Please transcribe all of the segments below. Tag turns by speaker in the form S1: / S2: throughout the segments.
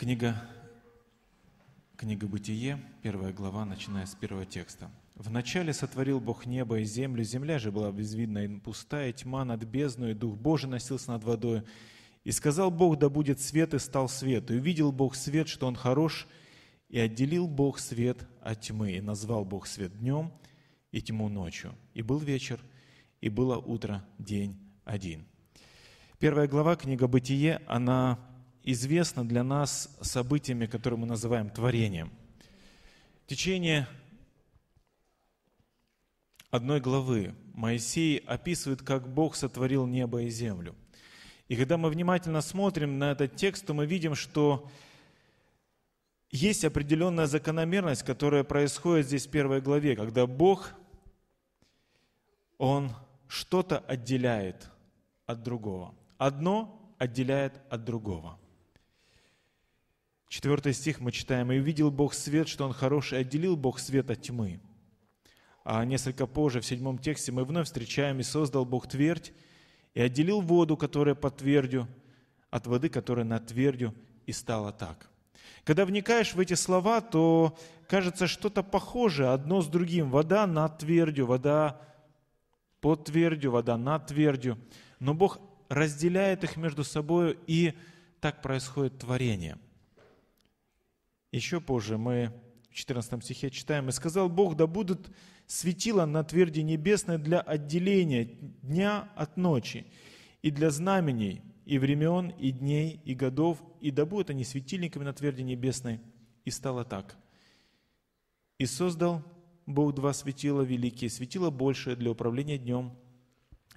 S1: Книга, книга Бытие, первая глава, начиная с первого текста. «Вначале сотворил Бог небо и землю, земля же была безвидна и пустая тьма над бездной, Дух Божий носился над водой. И сказал Бог, да будет свет, и стал свет. И увидел Бог свет, что он хорош, и отделил Бог свет от тьмы, и назвал Бог свет днем, и тьму ночью. И был вечер, и было утро, день один». Первая глава, книга «Бытие», она известно для нас событиями, которые мы называем творением. В течение одной главы Моисей описывает, как Бог сотворил небо и землю. И когда мы внимательно смотрим на этот текст, то мы видим, что есть определенная закономерность, которая происходит здесь в первой главе, когда Бог, Он что-то отделяет от другого. Одно отделяет от другого. Четвертый стих мы читаем. «И увидел Бог свет, что он хороший, отделил Бог свет от тьмы». А несколько позже, в седьмом тексте, мы вновь встречаем «И создал Бог твердь, и отделил воду, которая под твердю, от воды, которая над твердю, и стало так». Когда вникаешь в эти слова, то кажется что-то похожее одно с другим. Вода над твердю, вода под твердю, вода над твердю. Но Бог разделяет их между собой, и так происходит творение – еще позже мы в 14 стихе читаем, «И сказал Бог, да будут светила на тверди небесной для отделения дня от ночи, и для знамений, и времен, и дней, и годов, и да будут они светильниками на тверди небесной». И стало так. И создал Бог два светила великие, светило большее для управления днем,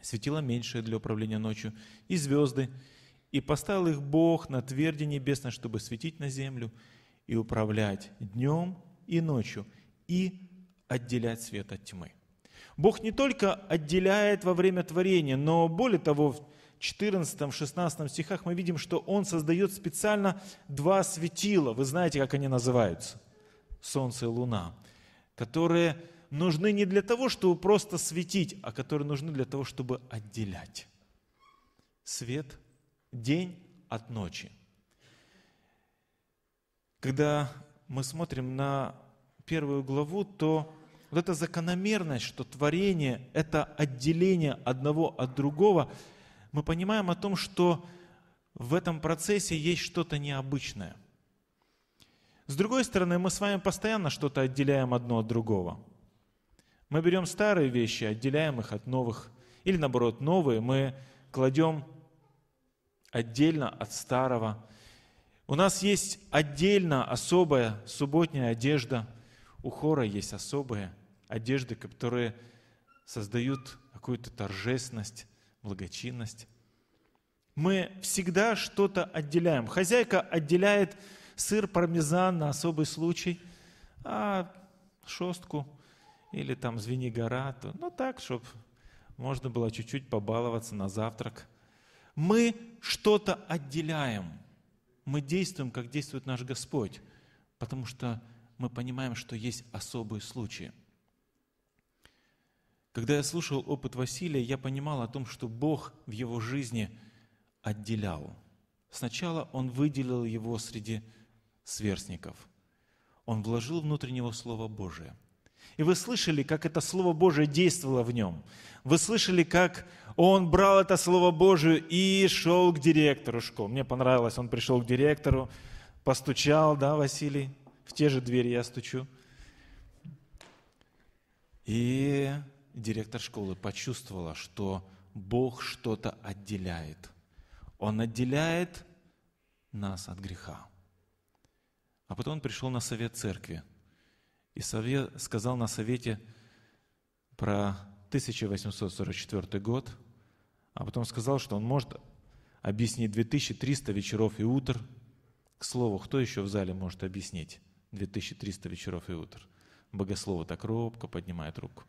S1: светило меньшее для управления ночью, и звезды, и поставил их Бог на тверди небесной, чтобы светить на землю, и управлять днем и ночью, и отделять свет от тьмы. Бог не только отделяет во время творения, но более того, в 14-16 стихах мы видим, что Он создает специально два светила, вы знаете, как они называются, Солнце и Луна, которые нужны не для того, чтобы просто светить, а которые нужны для того, чтобы отделять свет, день от ночи – когда мы смотрим на первую главу, то вот эта закономерность, что творение – это отделение одного от другого, мы понимаем о том, что в этом процессе есть что-то необычное. С другой стороны, мы с вами постоянно что-то отделяем одно от другого. Мы берем старые вещи, отделяем их от новых. Или наоборот, новые мы кладем отдельно от старого. У нас есть отдельно особая субботняя одежда. У хора есть особые одежды, которые создают какую-то торжественность, благочинность. Мы всегда что-то отделяем. Хозяйка отделяет сыр пармезан на особый случай, а шостку или там звенигора, то, ну так, чтобы можно было чуть-чуть побаловаться на завтрак. Мы что-то отделяем – мы действуем, как действует наш Господь, потому что мы понимаем, что есть особые случаи. Когда я слушал опыт Василия, я понимал о том, что Бог в его жизни отделял. Сначала Он выделил его среди сверстников. Он вложил внутреннего Слово Божие. И вы слышали, как это Слово Божие действовало в нем. Вы слышали, как он брал это Слово Божие и шел к директору школы. Мне понравилось, он пришел к директору, постучал, да, Василий? В те же двери я стучу. И директор школы почувствовала, что Бог что-то отделяет. Он отделяет нас от греха. А потом он пришел на совет церкви и совет, сказал на совете про 1844 год, а потом сказал, что он может объяснить 2300 вечеров и утр. К слову, кто еще в зале может объяснить 2300 вечеров и утр? Богословы так робко поднимает руку.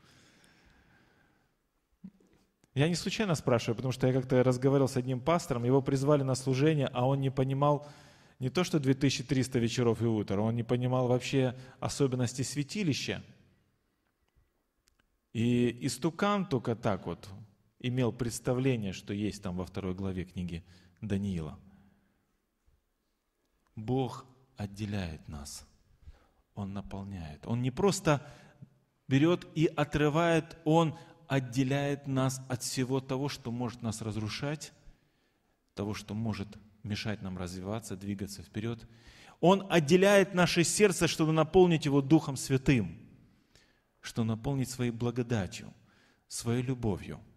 S1: Я не случайно спрашиваю, потому что я как-то разговаривал с одним пастором, его призвали на служение, а он не понимал не то, что 2300 вечеров и утр, он не понимал вообще особенности святилища. И истукан только так вот имел представление, что есть там во второй главе книги Даниила. Бог отделяет нас. Он наполняет. Он не просто берет и отрывает, Он отделяет нас от всего того, что может нас разрушать, того, что может мешать нам развиваться, двигаться вперед. Он отделяет наше сердце, чтобы наполнить его Духом Святым, чтобы наполнить своей благодатью, своей любовью –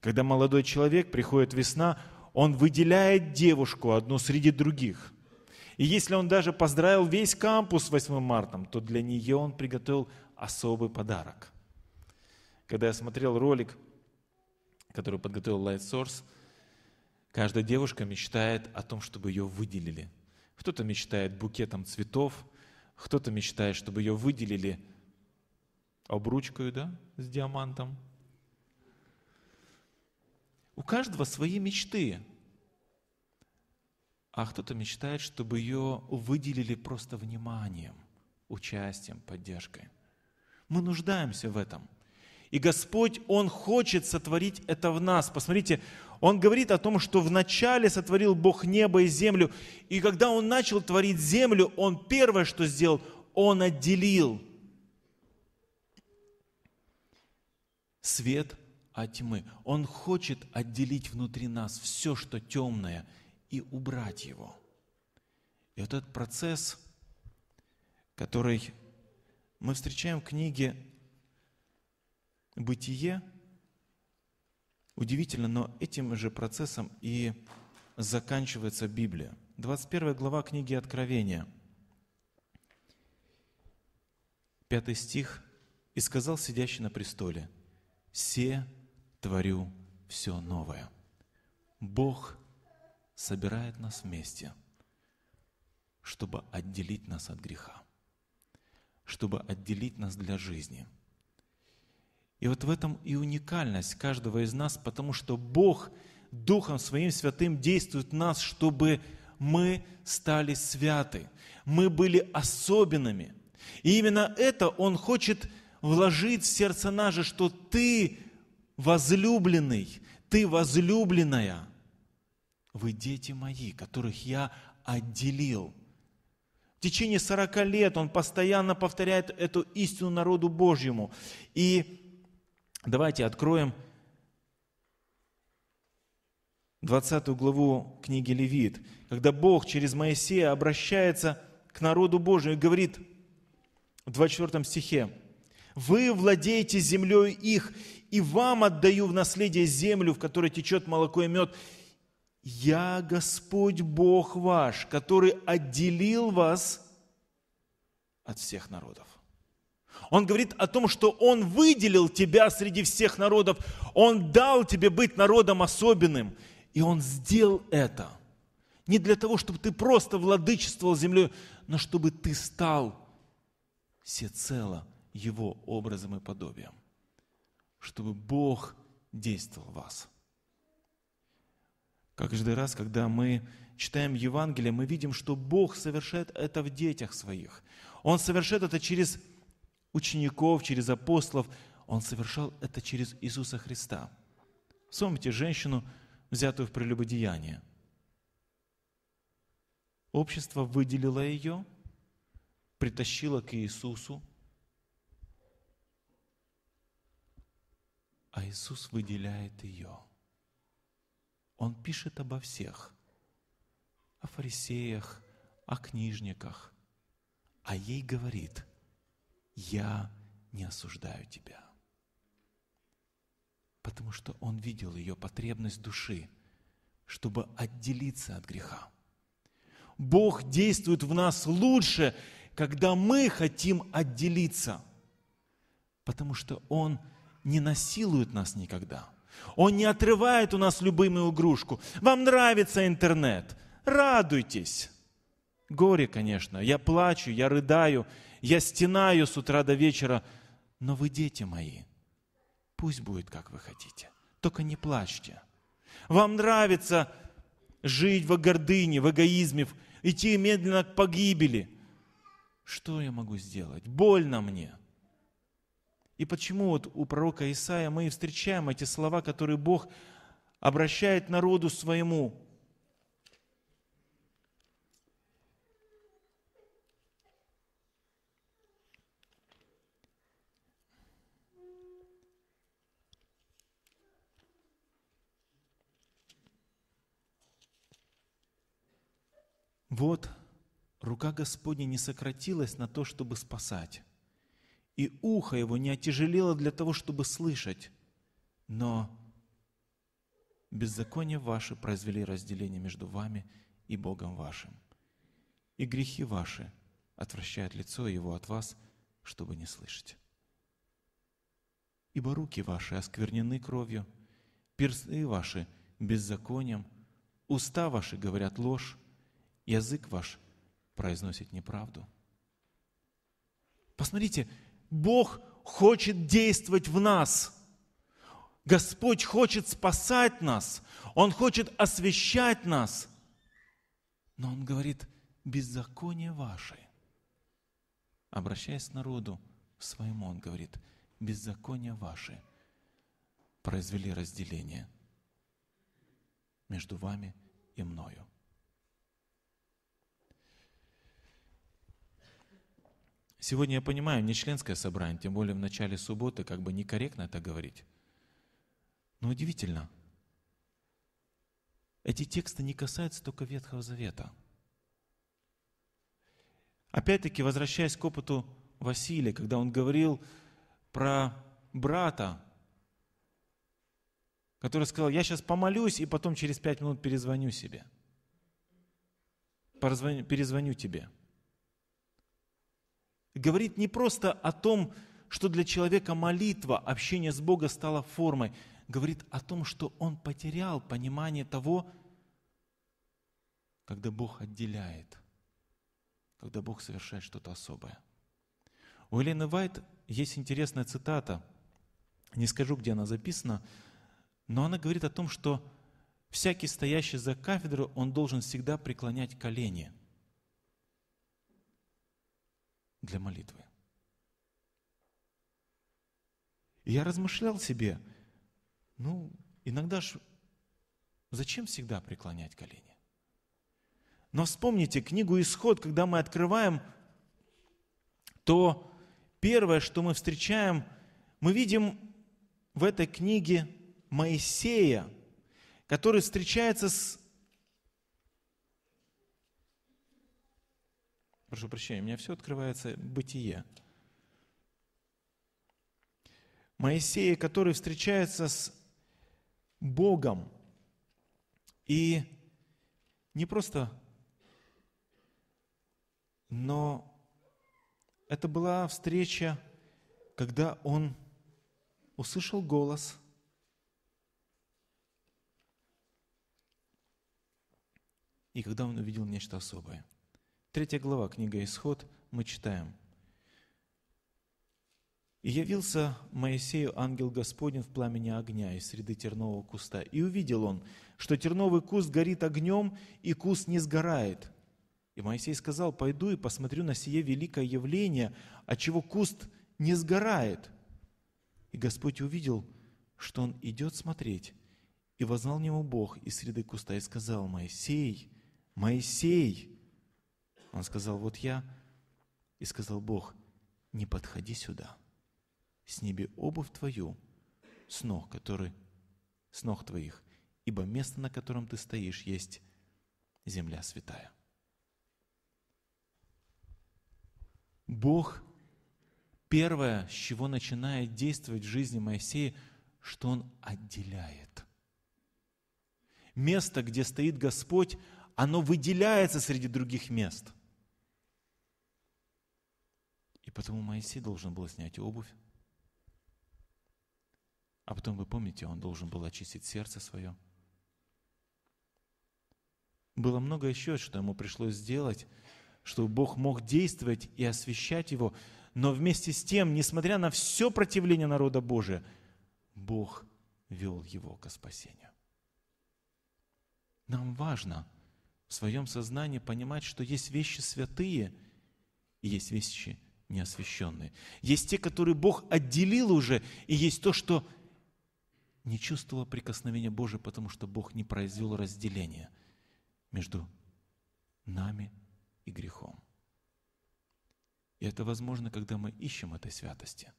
S1: когда молодой человек, приходит весна, он выделяет девушку одну среди других. И если он даже поздравил весь кампус 8 марта, то для нее он приготовил особый подарок. Когда я смотрел ролик, который подготовил Light Source, каждая девушка мечтает о том, чтобы ее выделили. Кто-то мечтает букетом цветов, кто-то мечтает, чтобы ее выделили обручкой да, с диамантом – у каждого свои мечты. А кто-то мечтает, чтобы ее выделили просто вниманием, участием, поддержкой. Мы нуждаемся в этом. И Господь, Он хочет сотворить это в нас. Посмотрите, Он говорит о том, что вначале сотворил Бог небо и землю. И когда Он начал творить землю, Он первое, что сделал, Он отделил свет – от а тьмы. Он хочет отделить внутри нас все, что темное, и убрать его. И вот этот процесс, который мы встречаем в книге «Бытие», Удивительно, но этим же процессом и заканчивается Библия. 21 глава книги Откровения, 5 стих. «И сказал сидящий на престоле, «Се творю все новое. Бог собирает нас вместе, чтобы отделить нас от греха, чтобы отделить нас для жизни. И вот в этом и уникальность каждого из нас, потому что Бог Духом Своим Святым действует в нас, чтобы мы стали святы, мы были особенными. И именно это Он хочет вложить в сердце наше, что ты возлюбленный, ты возлюбленная, вы дети мои, которых я отделил. В течение 40 лет он постоянно повторяет эту истину народу Божьему. И давайте откроем 20 главу книги Левит, когда Бог через Моисея обращается к народу Божьему и говорит в 24 стихе, «Вы владеете землей их, и вам отдаю в наследие землю, в которой течет молоко и мед. Я Господь Бог ваш, который отделил вас от всех народов. Он говорит о том, что Он выделил тебя среди всех народов, Он дал тебе быть народом особенным, и Он сделал это не для того, чтобы ты просто владычествовал землей, но чтобы ты стал всецело Его образом и подобием чтобы Бог действовал в вас. Каждый раз, когда мы читаем Евангелие, мы видим, что Бог совершает это в детях своих. Он совершает это через учеников, через апостолов. Он совершал это через Иисуса Христа. Вспомните женщину, взятую в прелюбодеяние. Общество выделило ее, притащило к Иисусу, а Иисус выделяет ее. Он пишет обо всех, о фарисеях, о книжниках, а ей говорит, я не осуждаю тебя. Потому что он видел ее потребность души, чтобы отделиться от греха. Бог действует в нас лучше, когда мы хотим отделиться, потому что Он – не насилует нас никогда. Он не отрывает у нас любимую игрушку. Вам нравится интернет? Радуйтесь. Горе, конечно. Я плачу, я рыдаю, я стенаю с утра до вечера. Но вы дети мои. Пусть будет, как вы хотите. Только не плачьте. Вам нравится жить в гордыне, в эгоизме, идти медленно к погибели. Что я могу сделать? Больно мне. И почему вот у пророка Исаия мы встречаем эти слова, которые Бог обращает народу своему? Вот рука Господня не сократилась на то, чтобы спасать и ухо его не отяжелело для того, чтобы слышать. Но беззаконие ваши произвели разделение между вами и Богом вашим. И грехи ваши отвращают лицо его от вас, чтобы не слышать. Ибо руки ваши осквернены кровью, персты ваши беззаконием, уста ваши говорят ложь, язык ваш произносит неправду. Посмотрите, Бог хочет действовать в нас. Господь хочет спасать нас. Он хочет освещать нас. Но Он говорит, беззаконие ваше. Обращаясь к народу своему, Он говорит, беззаконие ваше произвели разделение между вами и мною. Сегодня я понимаю, не членское собрание, тем более в начале субботы, как бы некорректно это говорить. Но удивительно, эти тексты не касаются только Ветхого Завета. Опять-таки, возвращаясь к опыту Василия, когда он говорил про брата, который сказал, я сейчас помолюсь и потом через пять минут перезвоню себе. Перезвоню тебе говорит не просто о том, что для человека молитва, общение с Богом стало формой, говорит о том, что он потерял понимание того, когда Бог отделяет, когда Бог совершает что-то особое. У Елены Вайт есть интересная цитата, не скажу, где она записана, но она говорит о том, что всякий стоящий за кафедрой, он должен всегда преклонять колени – для молитвы. И я размышлял себе, ну, иногда ж, зачем всегда преклонять колени? Но вспомните книгу «Исход», когда мы открываем, то первое, что мы встречаем, мы видим в этой книге Моисея, который встречается с прошу прощения, у меня все открывается бытие. Моисея, который встречается с Богом и не просто, но это была встреча, когда он услышал голос – и когда он увидел нечто особое – Третья глава, книга «Исход», мы читаем. «И явился Моисею ангел Господень в пламени огня из среды тернового куста. И увидел он, что терновый куст горит огнем, и куст не сгорает. И Моисей сказал, пойду и посмотрю на сие великое явление, отчего куст не сгорает. И Господь увидел, что он идет смотреть, и вознал нему Бог из среды куста и сказал, Моисей, Моисей, он сказал, вот я. И сказал Бог, не подходи сюда. Сними обувь твою с ног, который, с ног твоих, ибо место, на котором ты стоишь, есть земля святая. Бог первое, с чего начинает действовать в жизни Моисея, что он отделяет. Место, где стоит Господь, оно выделяется среди других мест. И потому Моисей должен был снять обувь. А потом, вы помните, он должен был очистить сердце свое. Было много еще, что ему пришлось сделать, чтобы Бог мог действовать и освещать его. Но вместе с тем, несмотря на все противление народа Божия, Бог вел его к спасению. Нам важно в своем сознании понимать, что есть вещи святые и есть вещи неосвященные. Есть те, которые Бог отделил уже, и есть то, что не чувствовало прикосновения Божия, потому что Бог не произвел разделения между нами и грехом. И это возможно, когда мы ищем этой святости.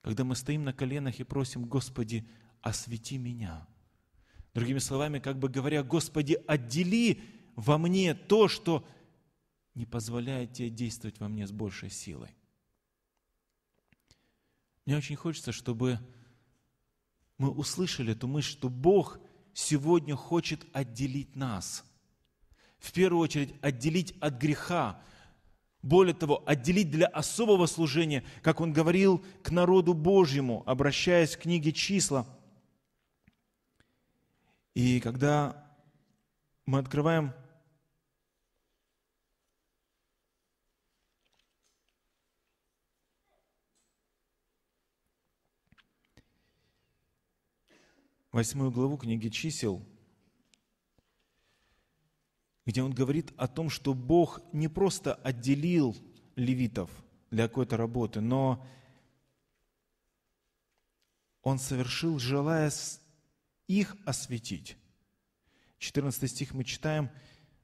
S1: Когда мы стоим на коленах и просим, Господи, освети меня. Другими словами, как бы говоря, Господи, отдели во мне то, что не позволяет тебе действовать во мне с большей силой. Мне очень хочется, чтобы мы услышали эту мысль, что Бог сегодня хочет отделить нас. В первую очередь отделить от греха, более того, отделить для особого служения, как он говорил к народу Божьему, обращаясь к книге числа. И когда мы открываем восьмую главу книги чисел, где он говорит о том, что Бог не просто отделил левитов для какой-то работы, но он совершил, желая их осветить. 14 стих мы читаем,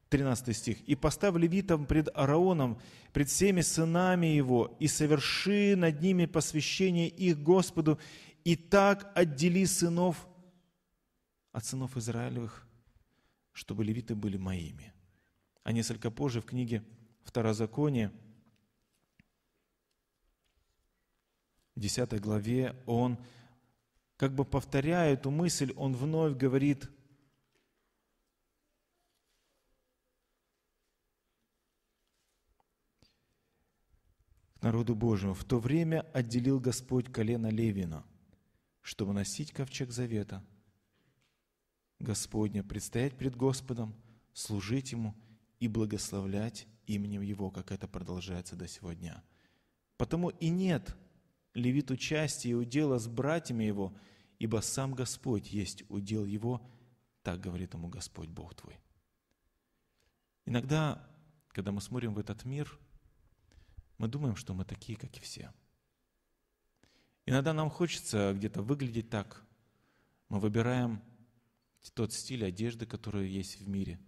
S1: 13 стих. «И поставь левитам пред Араоном, пред всеми сынами его, и соверши над ними посвящение их Господу, и так отдели сынов от сынов Израилевых, чтобы левиты были моими. А несколько позже в книге Второзакония, 10 главе, он, как бы повторяя эту мысль, он вновь говорит, к народу Божьему. «В то время отделил Господь колено Левина, чтобы носить ковчег завета – Господня, предстоять пред Господом, служить Ему и благословлять именем Его, как это продолжается до сего дня. Потому и нет Левит участия и удела с братьями его, ибо сам Господь есть удел его, так говорит ему Господь Бог твой. Иногда, когда мы смотрим в этот мир, мы думаем, что мы такие, как и все. Иногда нам хочется где-то выглядеть так. Мы выбираем тот стиль одежды, который есть в мире.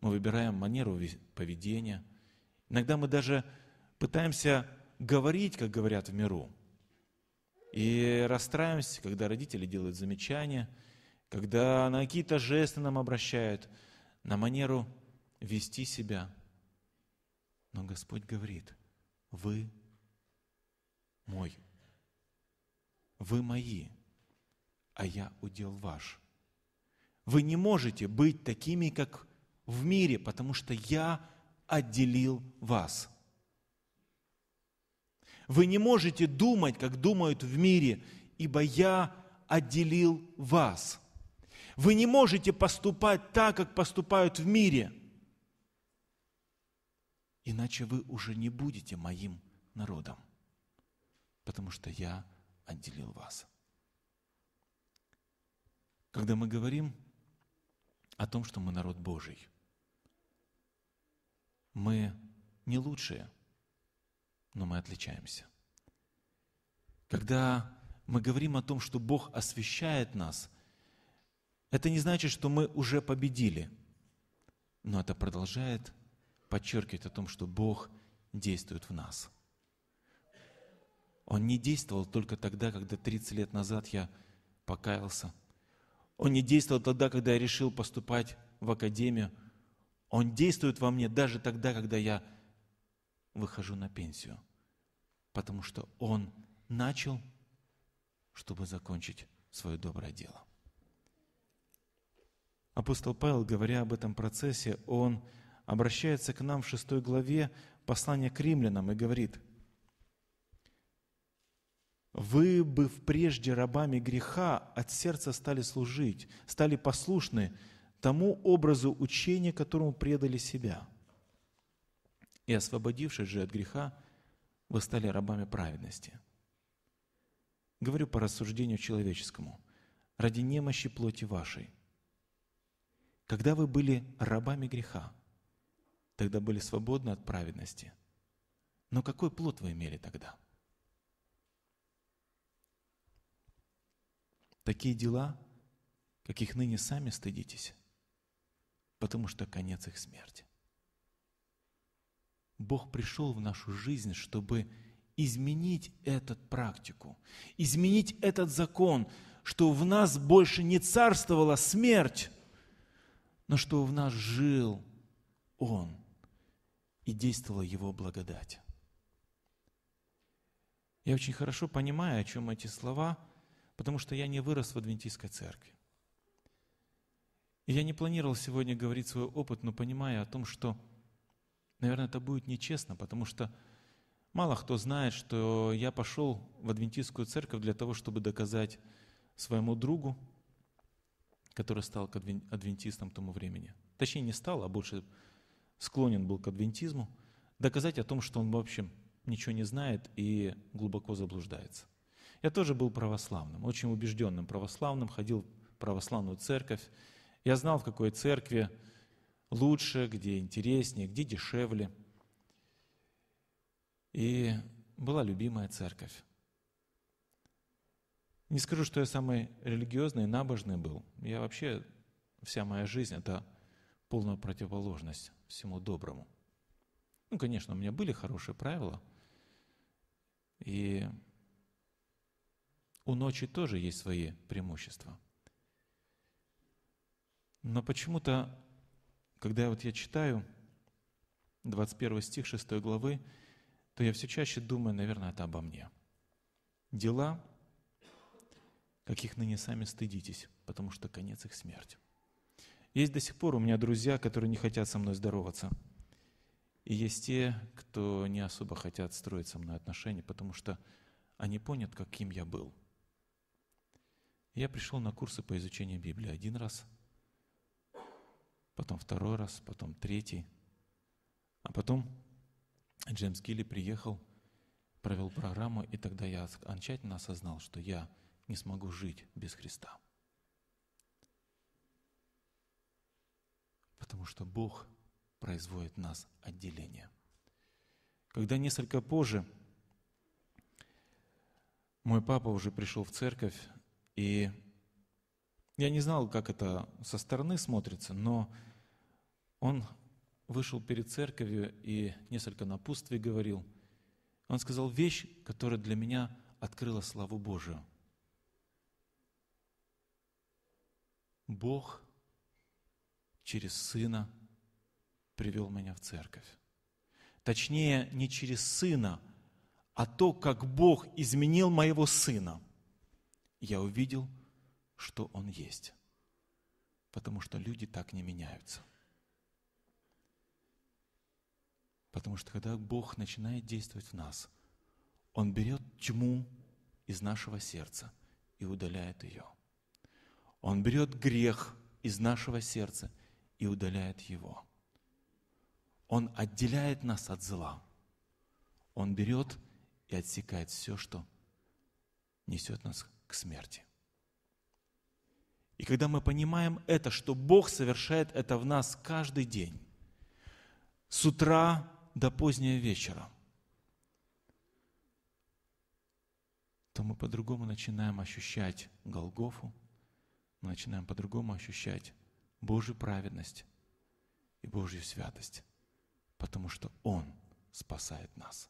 S1: Мы выбираем манеру поведения. Иногда мы даже пытаемся говорить, как говорят в миру. И расстраиваемся, когда родители делают замечания, когда на какие-то жесты нам обращают, на манеру вести себя. Но Господь говорит, вы мой, вы мои, а я удел ваш. Вы не можете быть такими, как в мире, потому что я отделил вас. Вы не можете думать, как думают в мире, ибо я отделил вас. Вы не можете поступать так, как поступают в мире, иначе вы уже не будете моим народом, потому что я отделил вас. Когда мы говорим о том, что мы народ Божий. Мы не лучшие, но мы отличаемся. Когда мы говорим о том, что Бог освещает нас, это не значит, что мы уже победили, но это продолжает подчеркивать о том, что Бог действует в нас. Он не действовал только тогда, когда 30 лет назад я покаялся – он не действовал тогда, когда я решил поступать в академию. Он действует во мне даже тогда, когда я выхожу на пенсию. Потому что Он начал, чтобы закончить свое доброе дело. Апостол Павел, говоря об этом процессе, он обращается к нам в шестой главе послания к римлянам и говорит – вы бы прежде рабами греха от сердца стали служить, стали послушны тому образу учения, которому предали себя. И освободившись же от греха, вы стали рабами праведности. Говорю по рассуждению человеческому, ради немощи плоти вашей. Когда вы были рабами греха, тогда были свободны от праведности. Но какой плод вы имели тогда? такие дела, каких ныне сами стыдитесь, потому что конец их смерти. Бог пришел в нашу жизнь, чтобы изменить эту практику, изменить этот закон, что в нас больше не царствовала смерть, но что в нас жил Он и действовала Его благодать. Я очень хорошо понимаю, о чем эти слова – потому что я не вырос в адвентистской церкви. И я не планировал сегодня говорить свой опыт, но понимая о том, что, наверное, это будет нечестно, потому что мало кто знает, что я пошел в адвентистскую церковь для того, чтобы доказать своему другу, который стал адвентистом тому времени. Точнее, не стал, а больше склонен был к адвентизму, доказать о том, что он, в общем, ничего не знает и глубоко заблуждается. Я тоже был православным, очень убежденным православным, ходил в православную церковь. Я знал, в какой церкви лучше, где интереснее, где дешевле. И была любимая церковь. Не скажу, что я самый религиозный и набожный был. Я вообще, вся моя жизнь – это полная противоположность всему доброму. Ну, конечно, у меня были хорошие правила, и у ночи тоже есть свои преимущества. Но почему-то, когда вот я читаю 21 стих 6 главы, то я все чаще думаю, наверное, это обо мне. Дела, каких ныне сами стыдитесь, потому что конец их смерть. Есть до сих пор у меня друзья, которые не хотят со мной здороваться. И есть те, кто не особо хотят строить со мной отношения, потому что они понят, каким я был. Я пришел на курсы по изучению Библии один раз, потом второй раз, потом третий. А потом Джеймс Гилли приехал, провел программу, и тогда я окончательно осознал, что я не смогу жить без Христа. Потому что Бог производит нас отделение. Когда несколько позже мой папа уже пришел в церковь, и я не знал, как это со стороны смотрится, но он вышел перед церковью и несколько напутствий говорил. Он сказал вещь, которая для меня открыла славу Божию. Бог через Сына привел меня в церковь. Точнее, не через Сына, а то, как Бог изменил моего Сына – я увидел, что Он есть. Потому что люди так не меняются. Потому что когда Бог начинает действовать в нас, Он берет тьму из нашего сердца и удаляет ее. Он берет грех из нашего сердца и удаляет его. Он отделяет нас от зла. Он берет и отсекает все, что несет нас к смерти. И когда мы понимаем это, что Бог совершает это в нас каждый день, с утра до позднего вечера, то мы по-другому начинаем ощущать Голгофу, мы начинаем по-другому ощущать Божью праведность и Божью святость, потому что Он спасает нас.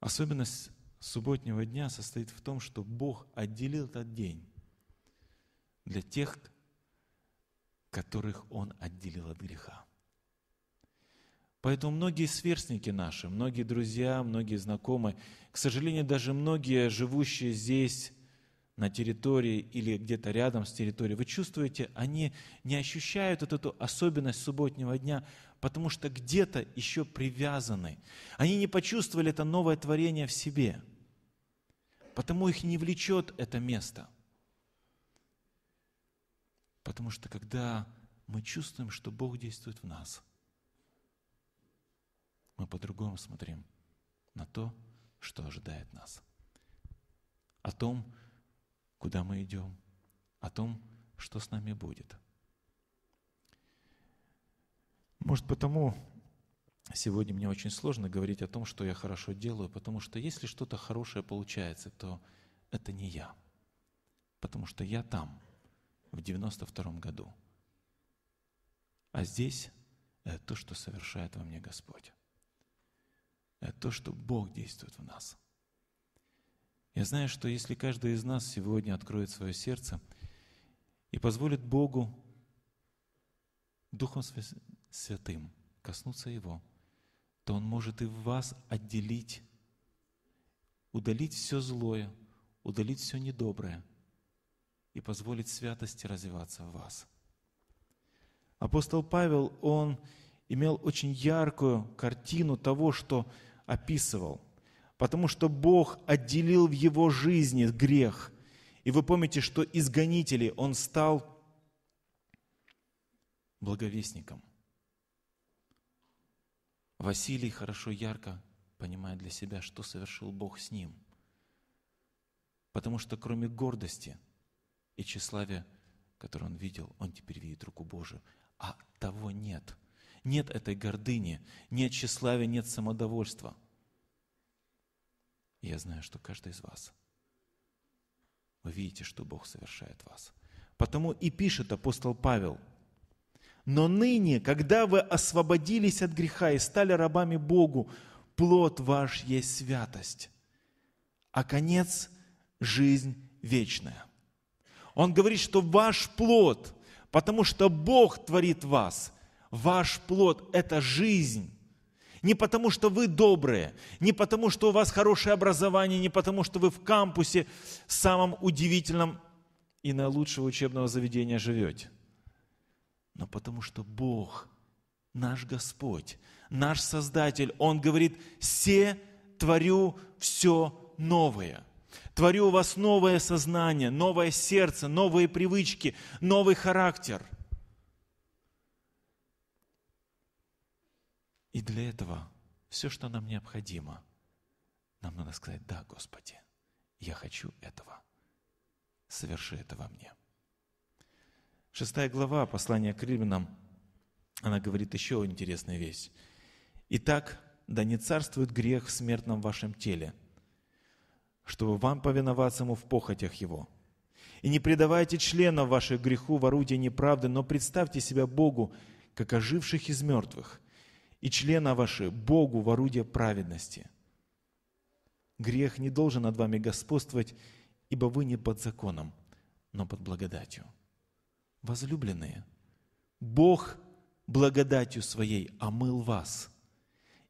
S1: Особенность субботнего дня состоит в том, что Бог отделил этот день для тех, которых Он отделил от греха. Поэтому многие сверстники наши, многие друзья, многие знакомые, к сожалению, даже многие живущие здесь, на территории или где-то рядом с территорией, вы чувствуете, они не ощущают вот эту особенность субботнего дня, потому что где-то еще привязаны. Они не почувствовали это новое творение в себе, потому их не влечет это место. Потому что когда мы чувствуем, что Бог действует в нас, мы по-другому смотрим на то, что ожидает нас, о том, куда мы идем, о том, что с нами будет – может, потому сегодня мне очень сложно говорить о том, что я хорошо делаю, потому что если что-то хорошее получается, то это не я. Потому что я там, в 92-м году. А здесь это то, что совершает во мне Господь. Это то, что Бог действует в нас. Я знаю, что если каждый из нас сегодня откроет свое сердце и позволит Богу Духом святым Святым, коснуться Его, то Он может и в вас отделить, удалить все злое, удалить все недоброе и позволить святости развиваться в вас. Апостол Павел, он имел очень яркую картину того, что описывал, потому что Бог отделил в его жизни грех. И вы помните, что из он стал благовестником. Василий хорошо ярко понимает для себя, что совершил Бог с ним. Потому что кроме гордости и тщеславия, которое он видел, он теперь видит руку Божию. А того нет. Нет этой гордыни, нет тщеславия, нет самодовольства. И я знаю, что каждый из вас, вы видите, что Бог совершает вас. Потому и пишет апостол Павел – но ныне, когда вы освободились от греха и стали рабами Богу, плод ваш есть святость, а конец – жизнь вечная. Он говорит, что ваш плод, потому что Бог творит вас, ваш плод – это жизнь. Не потому, что вы добрые, не потому, что у вас хорошее образование, не потому, что вы в кампусе самом удивительном и наилучшего учебного заведения живете но потому что Бог, наш Господь, наш Создатель, Он говорит, «Се творю все новое». Творю у вас новое сознание, новое сердце, новые привычки, новый характер. И для этого все, что нам необходимо, нам надо сказать, да, Господи, я хочу этого, соверши это во мне. Шестая глава послания к римлянам, она говорит еще интересную вещь. «Итак, да не царствует грех в смертном вашем теле, чтобы вам повиноваться ему в похотях его. И не предавайте членов ваших греху в орудие неправды, но представьте себя Богу, как оживших из мертвых, и члена ваши Богу в орудие праведности. Грех не должен над вами господствовать, ибо вы не под законом, но под благодатью. Возлюбленные, Бог благодатью своей омыл вас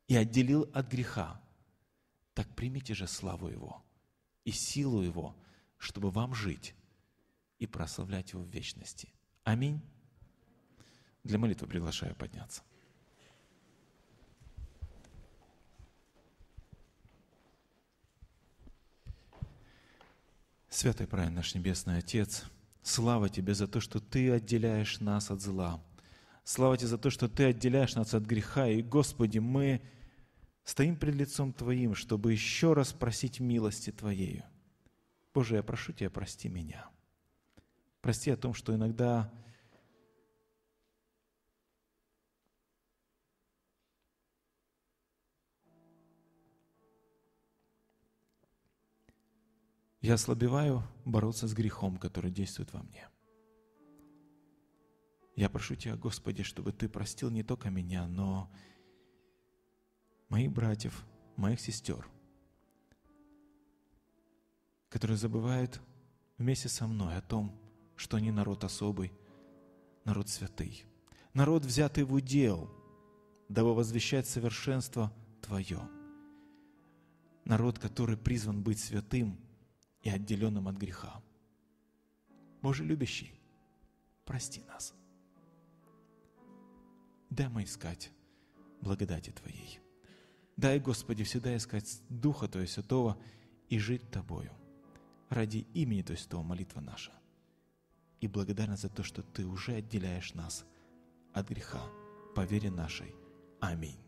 S1: и отделил от греха. Так примите же славу Его и силу Его, чтобы вам жить и прославлять Его в вечности. Аминь. Для молитвы приглашаю подняться. Святой Праведный наш Небесный Отец – Слава Тебе за то, что Ты отделяешь нас от зла. Слава Тебе за то, что Ты отделяешь нас от греха. И, Господи, мы стоим пред лицом Твоим, чтобы еще раз просить милости Твоею. Боже, я прошу Тебя, прости меня. Прости о том, что иногда Я ослабеваю бороться с грехом, который действует во мне. Я прошу Тебя, Господи, чтобы Ты простил не только меня, но моих братьев, моих сестер, которые забывают вместе со мной о том, что они народ особый, народ святый, народ, взятый в удел, дабы возвещать совершенство Твое, народ, который призван быть святым – и отделенным от греха. Боже любящий, прости нас. Дай мы искать благодати Твоей. Дай, Господи, всегда искать Духа Твоего Святого и жить Тобою. Ради имени Твоего Святого молитва наша. И благодарность за то, что Ты уже отделяешь нас от греха по вере нашей. Аминь.